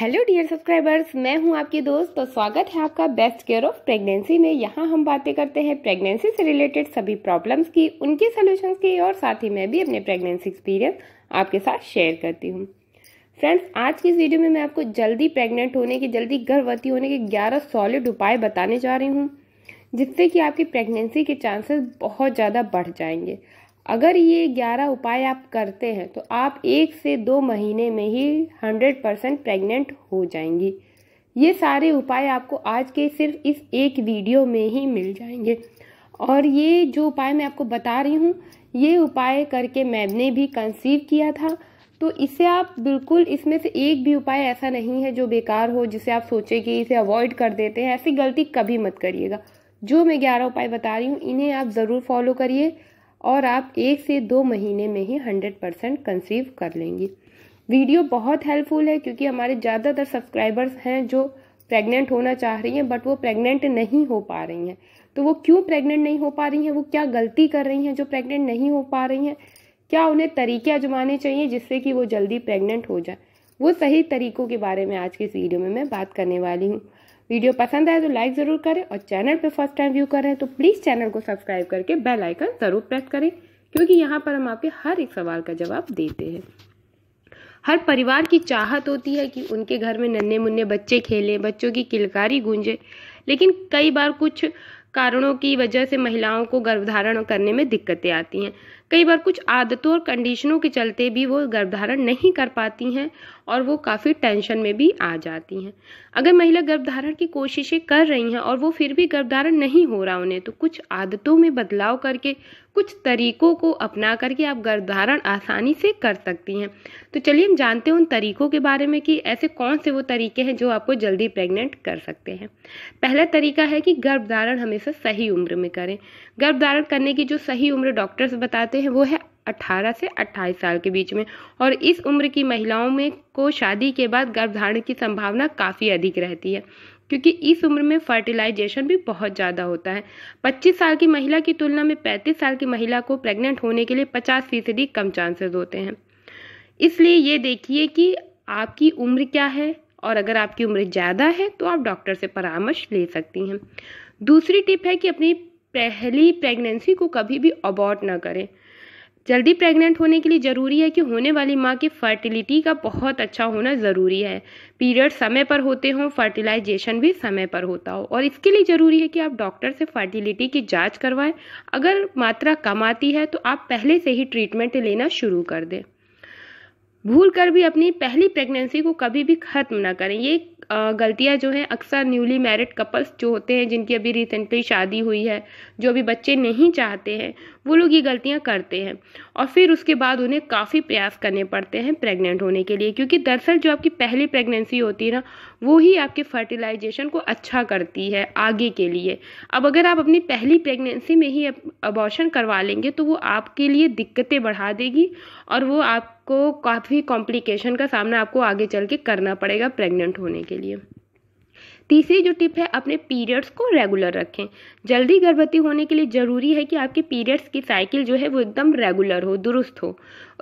hello dear subscribers मैं हूं आपके दोस्त तो स्वागत है आपका बेस्ट केयर ऑफ प्रेगनेंसी में यहां हम बातें करते हैं प्रेगनेंसी से रिलेटेड सभी प्रॉब्लम्स की उनके सॉल्यूशंस की और साथ ही मैं भी अपने प्रेगनेंसी एक्सपीरियंस आपके साथ शेयर करती हूं फ्रेंड्स आज की इस वीडियो में मैं आपको जल्दी प्रेगनेंट होने के जल्दी गर्भवती होने के ग्यारह सॉलिड उपाय बताने जा रही हूँ जिससे कि आपकी प्रेगनेंसी के चांसेस बहुत ज़्यादा बढ़ जाएंगे अगर ये ग्यारह उपाय आप करते हैं तो आप एक से दो महीने में ही हंड्रेड परसेंट प्रेगनेंट हो जाएंगी ये सारे उपाय आपको आज के सिर्फ इस एक वीडियो में ही मिल जाएंगे और ये जो उपाय मैं आपको बता रही हूँ ये उपाय करके मैम ने भी कंसीव किया था तो इसे आप बिल्कुल इसमें से एक भी उपाय ऐसा नहीं है जो बेकार हो जिसे आप सोचे कि इसे अवॉइड कर देते हैं ऐसी गलती कभी मत करिएगा जो मैं ग्यारह उपाय बता रही हूँ इन्हें आप ज़रूर फॉलो करिए और आप एक से दो महीने में ही हंड्रेड परसेंट कंसीव कर लेंगी वीडियो बहुत हेल्पफुल है क्योंकि हमारे ज़्यादातर सब्सक्राइबर्स हैं जो प्रेग्नेंट होना चाह रही हैं बट वो प्रेग्नेंट नहीं हो पा रही हैं तो वो क्यों प्रेग्नेंट नहीं हो पा रही हैं वो क्या गलती कर रही हैं जो प्रेग्नेंट नहीं हो पा रही हैं क्या उन्हें तरीके आजमाने चाहिए जिससे कि वो जल्दी प्रेग्नेंट हो जाए वो सही तरीकों के बारे में आज की इस वीडियो में मैं बात करने वाली हूँ वीडियो पसंद आए तो लाइक ज़रूर करें और चैनल पर फर्स्ट टाइम व्यू करें तो प्लीज़ चैनल को सब्सक्राइब करके बेल आइकन ज़रूर प्रेस करें क्योंकि यहाँ पर हम आपके हर एक सवाल का जवाब देते हैं हर परिवार की चाहत होती है कि उनके घर में नन्हे मुन्ने बच्चे खेलें बच्चों की किलकारी गूंजे लेकिन कई बार कुछ कारणों की वजह से महिलाओं को गर्भधारण करने में दिक्कतें आती हैं कई बार कुछ आदतों और कंडीशनों के चलते भी वो गर्भधारण नहीं कर पाती हैं और वो काफ़ी टेंशन में भी आ जाती हैं अगर महिला गर्भधारण की कोशिशें कर रही हैं और वो फिर भी गर्भधारण नहीं हो रहा उन्हें तो कुछ आदतों में बदलाव करके कुछ तरीकों को अपना करके आप गर्भधारण आसानी से कर सकती हैं तो चलिए हम जानते हैं उन तरीकों के बारे में कि ऐसे कौन से वो तरीके हैं जो आपको जल्दी प्रेग्नेंट कर सकते हैं पहला तरीका है कि गर्भधारण हमेशा सही उम्र में करें गर्भधारण करने की जो सही उम्र डॉक्टर्स बताते होते हैं वो है 18 से 28 साल के बीच में और इस उम्र की महिलाओं में को शादी के बाद गर्भधारण की संभावना काफ़ी अधिक रहती है क्योंकि इस उम्र में फर्टिलाइजेशन भी बहुत ज़्यादा होता है 25 साल की महिला की तुलना में 35 साल की महिला को प्रेग्नेंट होने के लिए 50 फीसदी कम चांसेस होते हैं इसलिए ये देखिए कि आपकी उम्र क्या है और अगर आपकी उम्र ज़्यादा है तो आप डॉक्टर से परामर्श ले सकती हैं दूसरी टिप है कि अपनी पहली प्रेगनेंसी को कभी भी अबॉर्ट ना करें जल्दी प्रेग्नेंट होने के लिए ज़रूरी है कि होने वाली माँ की फर्टिलिटी का बहुत अच्छा होना ज़रूरी है पीरियड समय पर होते हों फर्टिलाइजेशन भी समय पर होता हो और इसके लिए ज़रूरी है कि आप डॉक्टर से फर्टिलिटी की जांच करवाएं अगर मात्रा कम आती है तो आप पहले से ही ट्रीटमेंट लेना शुरू कर दें भूल कर भी अपनी पहली प्रेगनेंसी को कभी भी ख़त्म ना करें ये गलतियाँ जो हैं अक्सर न्यूली मैरिड कपल्स जो होते हैं जिनकी अभी रिसेंटली शादी हुई है जो अभी बच्चे नहीं चाहते हैं वो लोग ये गलतियाँ करते हैं और फिर उसके बाद उन्हें काफ़ी प्रयास करने पड़ते हैं प्रेग्नेंट होने के लिए क्योंकि दरअसल जो आपकी पहली प्रेगनेंसी होती है ना वो ही आपके फर्टिलाइजेशन को अच्छा करती है आगे के लिए अब अगर आप अपनी पहली प्रेगनेंसी में ही अबॉर्शन करवा लेंगे तो वो आपके लिए दिक्कतें बढ़ा देगी और वो आपको काफ़ी कॉम्प्लिकेशन का सामना आपको आगे चल के करना पड़ेगा प्रेग्नेंट होने के लिए तीसरी जो टिप है अपने पीरियड्स को रेगुलर रखें जल्दी गर्भवती होने के लिए ज़रूरी है कि आपके पीरियड्स की साइकिल जो है वो एकदम रेगुलर हो दुरुस्त हो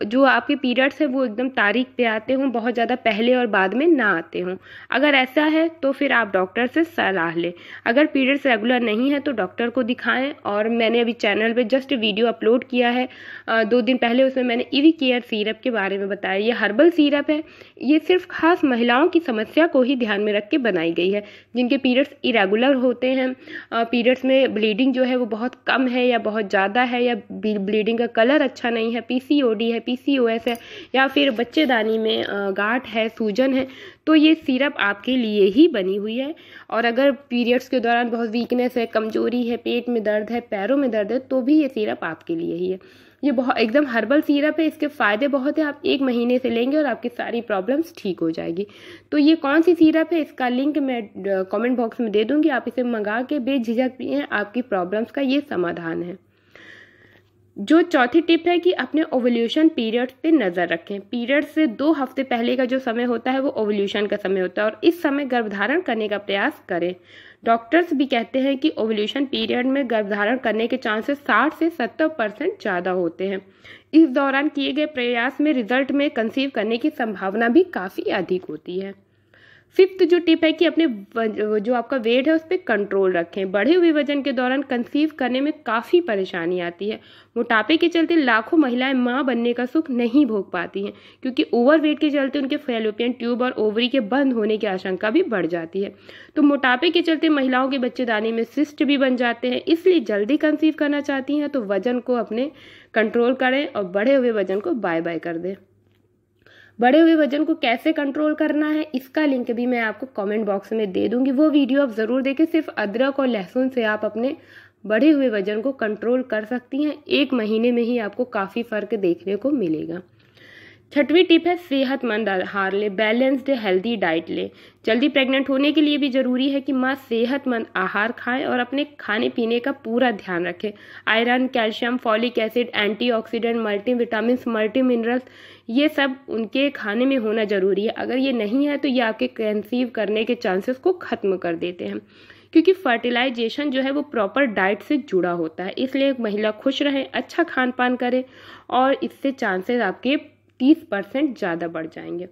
जो आपके पीरियड्स हैं वो एकदम तारीख पे आते हों बहुत ज़्यादा पहले और बाद में ना आते हों अगर ऐसा है तो फिर आप डॉक्टर से सलाह लें अगर पीरियड्स रेगुलर नहीं है तो डॉक्टर को दिखाएं और मैंने अभी चैनल पे जस्ट वीडियो अपलोड किया है दो दिन पहले उसमें मैंने ईवी केयर सीरप के बारे में बताया ये हर्बल सीरप है ये सिर्फ खास महिलाओं की समस्या को ही ध्यान में रख के बनाई गई है जिनके पीरियड्स इरेगुलर होते हैं पीरियड्स में ब्लीडिंग जो है वो बहुत कम है या बहुत ज़्यादा है या ब्लीडिंग का कलर अच्छा नहीं है डी है पीसीओएस है या फिर बच्चेदानी में गांठ है सूजन है तो ये सिरप आपके लिए ही बनी हुई है और अगर पीरियड्स के दौरान बहुत वीकनेस है कमजोरी है पेट में दर्द है पैरों में दर्द है तो भी ये सिरप आपके लिए ही है ये बहुत एकदम हर्बल सीरप है इसके फ़ायदे बहुत है आप एक महीने से लेंगे और आपकी सारी प्रॉब्लम्स ठीक हो जाएगी तो ये कौन सी सीरप है इसका लिंक मैं कमेंट बॉक्स में दे दूंगी आप इसे मंगा के बेझिझक पिए आपकी प्रॉब्लम्स का ये समाधान है जो चौथी टिप है कि अपने ओवल्यूशन पीरियड पे नज़र रखें पीरियड से दो हफ्ते पहले का जो समय होता है वो ओवल्यूशन का समय होता है और इस समय गर्भधारण करने का प्रयास करें डॉक्टर्स भी कहते हैं कि ओवल्यूशन पीरियड में गर्भधारण करने के चांसेस 60 से 70 परसेंट ज़्यादा होते हैं इस दौरान किए गए प्रयास में रिजल्ट में कंसीव करने की संभावना भी काफ़ी अधिक होती है फिफ्थ जो टिप है कि अपने जो आपका वेट है उस पर कंट्रोल रखें बढ़े हुए वजन के दौरान कंसीव करने में काफ़ी परेशानी आती है मोटापे के चलते लाखों महिलाएं मां बनने का सुख नहीं भोग पाती हैं क्योंकि ओवरवेट के चलते उनके फेलोपियन ट्यूब और ओवरी के बंद होने की आशंका भी बढ़ जाती है तो मोटापे के चलते महिलाओं के बच्चेदानी में सिस्ट भी बन जाते हैं इसलिए जल्दी कंसीव करना चाहती हैं तो वजन को अपने कंट्रोल करें और बढ़े हुए वजन को बाय बाय कर दें बढ़े हुए वजन को कैसे कंट्रोल करना है इसका लिंक भी मैं आपको कमेंट बॉक्स में दे दूंगी वो वीडियो आप ज़रूर देखें सिर्फ अदरक और लहसुन से आप अपने बढ़े हुए वजन को कंट्रोल कर सकती हैं एक महीने में ही आपको काफ़ी फ़र्क देखने को मिलेगा छठवीं टिप है सेहतमंद आहार लें बैलेंस्ड हेल्दी डाइट लें जल्दी प्रेग्नेंट होने के लिए भी ज़रूरी है कि माँ सेहतमंद आहार खाएं और अपने खाने पीने का पूरा ध्यान रखें iron calcium folic acid antioxidant multi vitamin multi minerals ये सब उनके खाने में होना ज़रूरी है अगर ये नहीं है तो ये आपके कंसीव करने के चांसेस को ख़त्म कर देते हैं क्योंकि फर्टिलाइजेशन जो है वो प्रॉपर डाइट से जुड़ा होता है इसलिए महिला खुश रहें अच्छा खान पान करें और इससे चांसेस आपके तीस परसेंट ज़्यादा बढ़ जाएंगे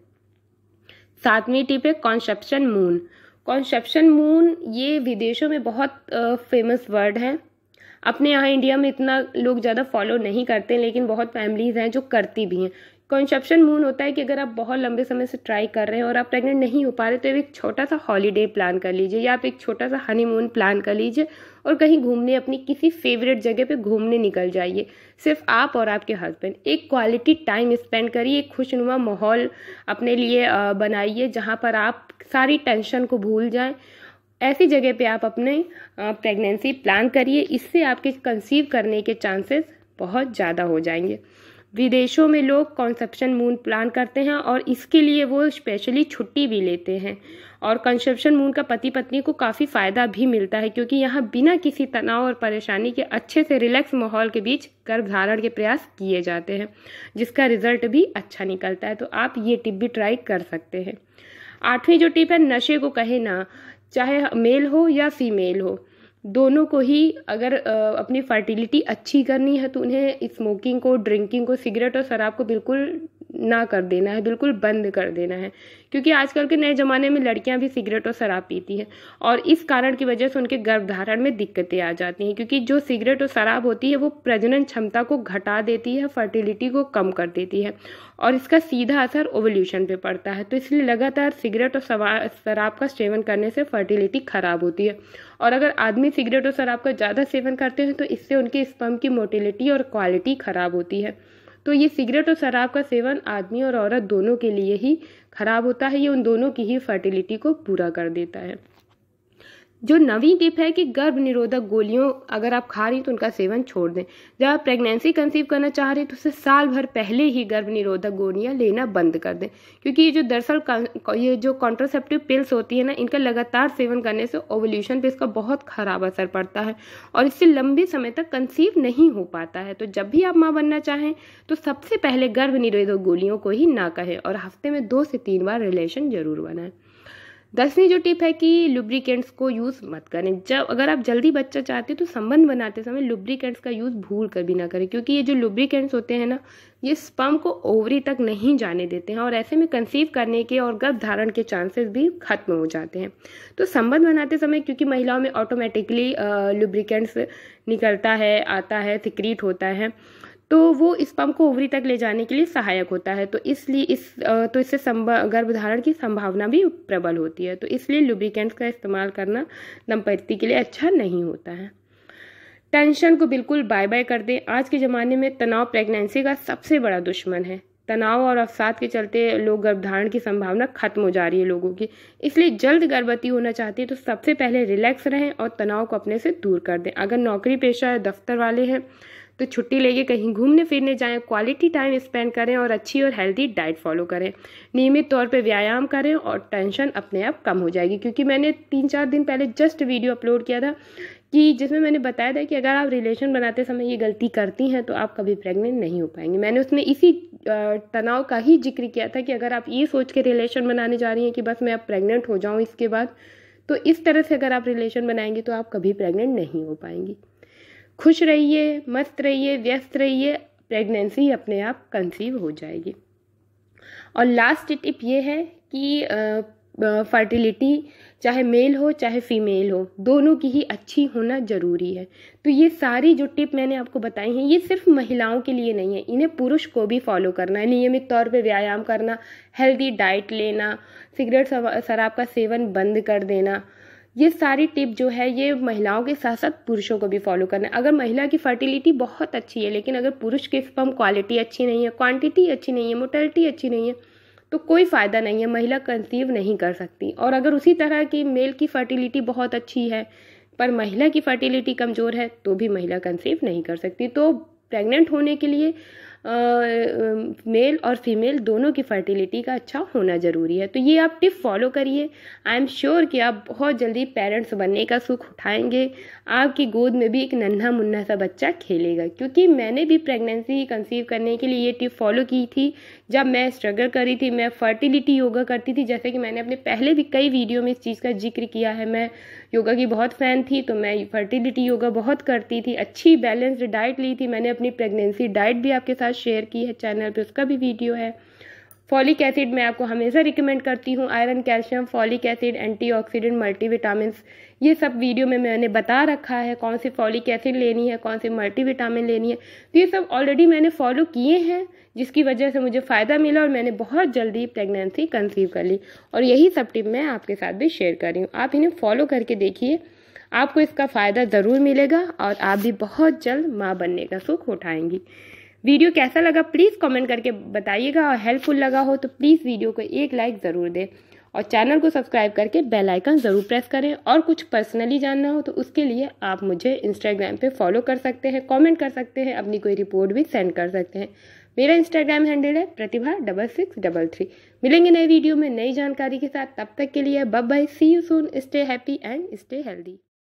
सातवीं टिप है कॉन्सेप्शन मून कॉन्सेप्शन मून ये विदेशों में बहुत फेमस वर्ड है अपने यहाँ इंडिया में इतना लोग ज़्यादा फॉलो नहीं करते लेकिन बहुत फैमिलीज़ हैं जो करती भी हैं कॉन्सेप्शन मून होता है कि अगर आप बहुत लंबे समय से ट्राई कर रहे हैं और आप प्रेग्नेंट नहीं हो पा रहे तो एक छोटा सा हॉलीडे प्लान कर लीजिए या आप एक छोटा सा हनीमून प्लान कर लीजिए और कहीं घूमने अपनी किसी फेवरेट जगह पे घूमने निकल जाइए सिर्फ आप और आपके हस्बैंड एक क्वालिटी टाइम स्पेंड करिए एक खुशनुमा माहौल अपने लिए बनाइए जहाँ पर आप सारी टेंशन को भूल जाएँ ऐसी जगह पे आप अपने प्रेगनेंसी प्लान करिए इससे आपके कंसीव करने के चांसेस बहुत ज़्यादा हो जाएंगे विदेशों में लोग कंसेप्शन मून प्लान करते हैं और इसके लिए वो स्पेशली छुट्टी भी लेते हैं और कंसेप्शन मून का पति पत्नी को काफ़ी फ़ायदा भी मिलता है क्योंकि यहाँ बिना किसी तनाव और परेशानी के अच्छे से रिलैक्स माहौल के बीच गर्भ धारण के प्रयास किए जाते हैं जिसका रिजल्ट भी अच्छा निकलता है तो आप ये टिप भी ट्राई कर सकते हैं आठवीं जो टिप है नशे को कहे ना चाहे मेल हो या फीमेल हो दोनों को ही अगर अपनी फर्टिलिटी अच्छी करनी है तो उन्हें स्मोकिंग को ड्रिंकिंग को सिगरेट और शराब को बिल्कुल ना कर देना है बिल्कुल बंद कर देना है क्योंकि आजकल के नए ज़माने में लड़कियां भी सिगरेट और शराब पीती हैं और इस कारण की वजह से उनके गर्भधारण में दिक्कतें आ जाती हैं क्योंकि जो सिगरेट और शराब होती है वो प्रजनन क्षमता को घटा देती है फर्टिलिटी को कम कर देती है और इसका सीधा असर ओवल्यूशन पर पड़ता है तो इसलिए लगातार सिगरेट और शराब का सेवन करने से फर्टिलिटी खराब होती है और अगर आदमी सिगरेट और शराब का ज़्यादा सेवन करते हैं तो इससे उनके स्पम की मोटिलिटी और क्वालिटी खराब होती है तो ये सिगरेट और शराब का सेवन आदमी और औरत दोनों के लिए ही खराब होता है ये उन दोनों की ही फर्टिलिटी को पूरा कर देता है जो नवी टिप है कि गर्भ निरोधक गोलियों अगर आप खा रही तो उनका सेवन छोड़ दें जब आप प्रेगनेंसी कंसीव करना चाह रहे तो उसे साल भर पहले ही गर्भ निरोधक गोलियां लेना बंद कर दें क्योंकि ये जो दरअसल ये जो कॉन्ट्रोसेप्टिव पिल्स होती है ना इनका लगातार सेवन करने से ओवल्यूशन पे इसका बहुत ख़राब असर पड़ता है और इससे लंबे समय तक कंसीव नहीं हो पाता है तो जब भी आप माँ बनना चाहें तो सबसे पहले गर्भ निरोधक गोलियों को ही ना कहें और हफ्ते में दो से तीन बार रिलेशन जरूर बनाएं दसवीं जो टिप है कि लुब्रिकेंट्स को यूज़ मत करें जब अगर आप जल्दी बच्चा चाहते हैं तो संबंध बनाते समय लुब्रिकेंट्स का यूज़ भूल कर भी ना करें क्योंकि ये जो लुब्रिकेंट्स होते हैं ना ये स्पम को ओवरी तक नहीं जाने देते हैं और ऐसे में कंसीव करने के और गर्भ धारण के चांसेस भी खत्म हो जाते हैं तो संबंध बनाते समय क्योंकि महिलाओं में ऑटोमेटिकली लुब्रिकेंट्स निकलता है आता है सिक्रीट होता है तो वो स्पम को ओवरी तक ले जाने के लिए सहायक होता है तो इसलिए इस तो इससे गर्भधारण की संभावना भी प्रबल होती है तो इसलिए लुब्रिकेंट्स का इस्तेमाल करना दंपत्ति के लिए अच्छा नहीं होता है टेंशन को बिल्कुल बाय बाय कर दें आज के ज़माने में तनाव प्रेगनेंसी का सबसे बड़ा दुश्मन है तनाव और अवसाद के चलते लोग गर्भधारण की संभावना खत्म हो जा रही है लोगों की इसलिए जल्द गर्भवती होना चाहती है तो सबसे पहले रिलैक्स रहें और तनाव को अपने से दूर कर दें अगर नौकरी पेशा है दफ्तर वाले हैं तो छुट्टी लेके कहीं घूमने फिरने जाएं क्वालिटी टाइम स्पेंड करें और अच्छी और हेल्दी डाइट फॉलो करें नियमित तौर पर व्यायाम करें और टेंशन अपने आप कम हो जाएगी क्योंकि मैंने तीन चार दिन पहले जस्ट वीडियो अपलोड किया था कि जिसमें मैंने बताया था कि अगर आप रिलेशन बनाते समय ये गलती करती हैं तो आप कभी प्रेग्नेंट नहीं हो पाएंगे मैंने उसमें इसी तनाव का ही जिक्र किया था कि अगर आप ये सोच के रिलेशन बनाने जा रही हैं कि बस मैं अब प्रेग्नेंट हो जाऊँ इसके बाद तो इस तरह से अगर आप रिलेशन बनाएंगे तो आप कभी प्रेग्नेंट नहीं हो पाएंगी खुश रहिए मस्त रहिए व्यस्त रहिए प्रेगनेंसी अपने आप कंसीव हो जाएगी और लास्ट टिप ये है कि फर्टिलिटी चाहे मेल हो चाहे फीमेल हो दोनों की ही अच्छी होना ज़रूरी है तो ये सारी जो टिप मैंने आपको बताई हैं ये सिर्फ महिलाओं के लिए नहीं है इन्हें पुरुष को भी फॉलो करना है नियमित तौर पे व्यायाम करना हेल्दी डाइट लेना सिगरेट शराब का सेवन बंद कर देना ये सारी टिप जो है ये महिलाओं के साथ साथ पुरुषों को भी फॉलो करना है अगर महिला की फर्टिलिटी बहुत अच्छी है लेकिन अगर पुरुष के स्पम क्वालिटी अच्छी नहीं है क्वांटिटी अच्छी नहीं है मोटेलिटी अच्छी नहीं है तो कोई फ़ायदा नहीं है महिला कंसीव नहीं कर सकती और अगर उसी तरह की मेल की फर्टिलिटी बहुत अच्छी है पर महिला की फर्टिलिटी कमज़ोर है तो भी महिला कंसीव नहीं कर सकती तो प्रेग्नेंट होने के लिए मेल और फीमेल दोनों की फर्टिलिटी का अच्छा होना ज़रूरी है तो ये आप टिप फॉलो करिए आई एम श्योर कि आप बहुत जल्दी पेरेंट्स बनने का सुख उठाएंगे आपकी गोद में भी एक नन्हा मुन्ना सा बच्चा खेलेगा क्योंकि मैंने भी प्रेगनेंसी कंसीव करने के लिए ये टिप फॉलो की थी जब मैं स्ट्रगल कर रही थी मैं फर्टिलिटी योगा करती थी जैसे कि मैंने अपने पहले भी कई वीडियो में इस चीज़ का जिक्र किया है मैं योगा की बहुत फ़ैन थी तो मैं फर्टिलिटी योगा बहुत करती थी अच्छी बैलेंस्ड डाइट ली थी मैंने अपनी प्रेगनेंसी डाइट भी आपके साथ साथ शेयर की है चैनल पे उसका भी वीडियो है फॉलिक एसिड मैं आपको हमेशा रिकमेंड करती हूँ iron calcium folic acid antioxidant multivitamin ये सब वीडियो में मैंने बता रखा है कौन सी फॉलिक एसिड लेनी है कौन सी मल्टीविटामिन लेनी है तो ये सब ऑलरेडी मैंने फॉलो किए हैं जिसकी वजह से मुझे फ़ायदा मिला और मैंने बहुत जल्दी प्रेगनेंसी कंसीव कर ली और यही सब टिप मैं आपके साथ भी शेयर कर रही हूँ आप इन्हें फॉलो करके देखिए आपको इसका फ़ायदा ज़रूर मिलेगा और आप भी बहुत जल्द माँ बनने का सुख उठाएंगी वीडियो कैसा लगा प्लीज़ कमेंट करके बताइएगा और हेल्पफुल लगा हो तो प्लीज़ वीडियो को एक लाइक ज़रूर दें और चैनल को सब्सक्राइब करके बेल आइकन ज़रूर प्रेस करें और कुछ पर्सनली जानना हो तो उसके लिए आप मुझे इंस्टाग्राम पे फॉलो कर सकते हैं कमेंट कर सकते हैं अपनी कोई रिपोर्ट भी सेंड कर सकते हैं मेरा इंस्टाग्राम हैंडल है Pratibha double six double three मिलेंगे नए वीडियो में नई जानकारी के साथ तब तक के लिए बब bye see you soon stay happy and stay healthy